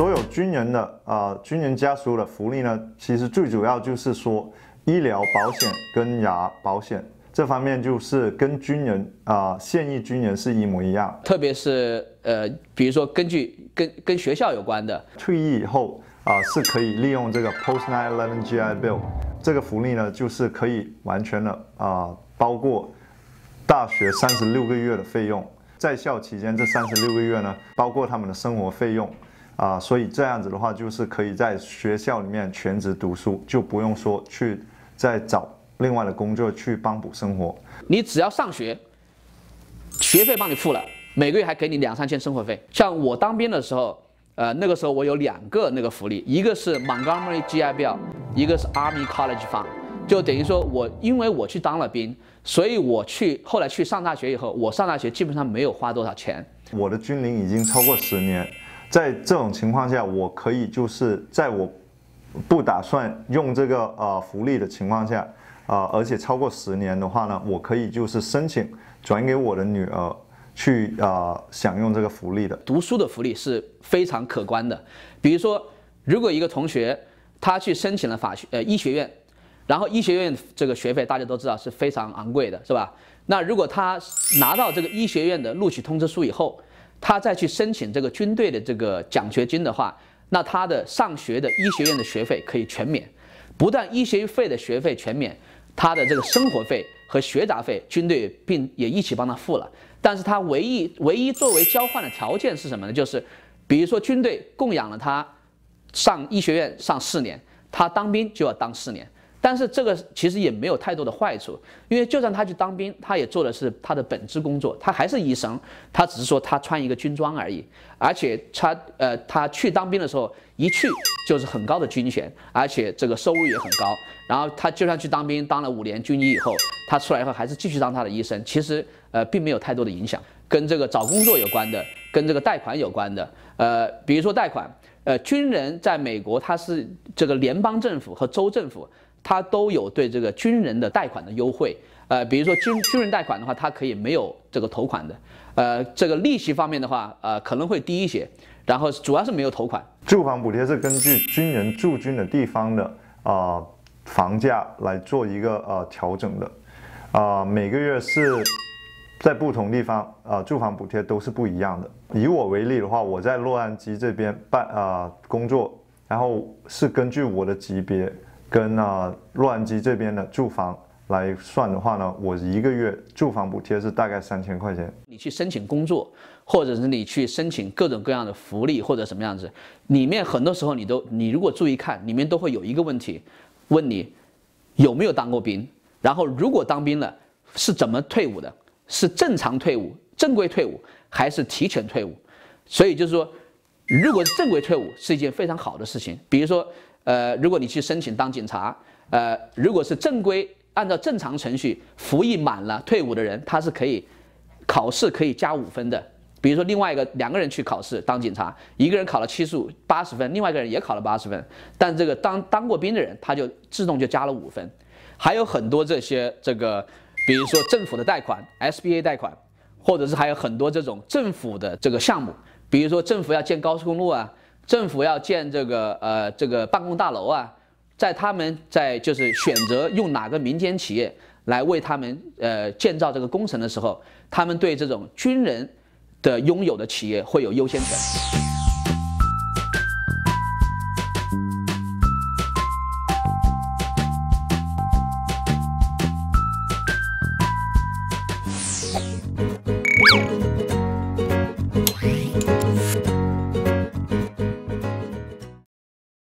所有军人的呃军人家属的福利呢，其实最主要就是说医疗保险跟牙保险这方面，就是跟军人啊现役军人是一模一样。特别是呃，比如说根据跟跟学校有关的，退役以后啊是可以利用这个 Post 9/11 GI Bill 这个福利呢，就是可以完全的啊包括大学三十六个月的费用，在校期间这三十六个月呢，包括他们的生活费用。啊，所以这样子的话，就是可以在学校里面全职读书，就不用说去再找另外的工作去帮补生活。你只要上学，学费帮你付了，每个月还给你两三千生活费。像我当兵的时候，呃，那个时候我有两个那个福利，一个是 Montgomery GI Bill，一个是 Army College Fund，就等于说我因为我去当了兵，所以我去后来去上大学以后，我上大学基本上没有花多少钱。我的军龄已经超过十年。在这种情况下，我可以就是在我不打算用这个呃福利的情况下，啊，而且超过十年的话呢，我可以就是申请转给我的女儿去啊享用这个福利的。读书的福利是非常可观的，比如说，如果一个同学他去申请了法学呃医学院，然后医学院这个学费大家都知道是非常昂贵的，是吧？那如果他拿到这个医学院的录取通知书以后，他再去申请这个军队的这个奖学金的话，那他的上学的医学院的学费可以全免，不但医学费的学费全免，他的这个生活费和学杂费，军队并也一起帮他付了。但是他唯一唯一作为交换的条件是什么呢？就是，比如说军队供养了他上医学院上四年，他当兵就要当四年。但是这个其实也没有太多的坏处，因为就算他去当兵，他也做的是他的本职工作，他还是医生，他只是说他穿一个军装而已。而且他呃，他去当兵的时候，一去就是很高的军衔，而且这个收入也很高。然后他就算去当兵，当了五年军医以后，他出来以后还是继续当他的医生。其实呃，并没有太多的影响，跟这个找工作有关的，跟这个贷款有关的。呃，比如说贷款，呃，军人在美国他是这个联邦政府和州政府。它都有对这个军人的贷款的优惠，呃，比如说军军人贷款的话，它可以没有这个头款的，呃，这个利息方面的话，呃，可能会低一些，然后主要是没有头款。住房补贴是根据军人驻军的地方的啊房价来做一个呃调整的，啊，每个月是在不同地方啊住房补贴都是不一样的。以我为例的话，我在洛杉矶这边办啊工作，然后是根据我的级别。跟啊洛杉矶这边的住房来算的话呢，我一个月住房补贴是大概三千块钱。你去申请工作，或者是你去申请各种各样的福利或者什么样子，里面很多时候你都，你如果注意看，里面都会有一个问题，问你有没有当过兵，然后如果当兵了，是怎么退伍的，是正常退伍、正规退伍，还是提前退伍？所以就是说，如果是正规退伍，是一件非常好的事情，比如说。呃，如果你去申请当警察，呃，如果是正规按照正常程序服役满了退伍的人，他是可以考试可以加五分的。比如说另外一个两个人去考试当警察，一个人考了七十五八十分，另外一个人也考了八十分，但这个当当过兵的人他就自动就加了五分。还有很多这些这个，比如说政府的贷款 SBA 贷款，或者是还有很多这种政府的这个项目，比如说政府要建高速公路啊。政府要建这个呃这个办公大楼啊，在他们在就是选择用哪个民间企业来为他们呃建造这个工程的时候，他们对这种军人的拥有的企业会有优先权。